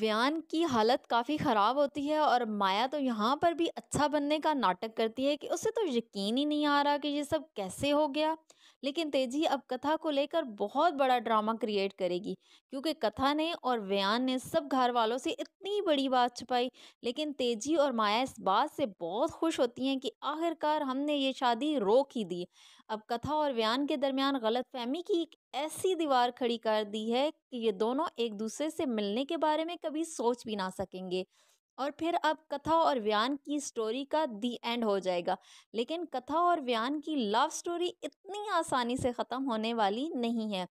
व्यान की हालत काफ़ी ख़राब होती है और माया तो यहाँ पर भी अच्छा बनने का नाटक करती है कि उसे तो यकीन ही नहीं आ रहा कि ये सब कैसे हो गया लेकिन तेजी अब कथा को लेकर बहुत बड़ा ड्रामा क्रिएट करेगी क्योंकि कथा ने और व्यान ने सब घर वालों से इतनी बड़ी बात छुपाई लेकिन तेजी और माया इस बात से बहुत खुश होती हैं कि आखिरकार हमने ये शादी रोक ही दी अब कथा और व्यान के दरमियान गलत फहमी की एक ऐसी दीवार खड़ी कर दी है कि ये दोनों एक दूसरे से मिलने के बारे में कभी सोच भी ना सकेंगे और फिर अब कथा और व्यान की स्टोरी का दी एंड हो जाएगा लेकिन कथा और व्यान की लव स्टोरी इतनी आसानी से ख़त्म होने वाली नहीं है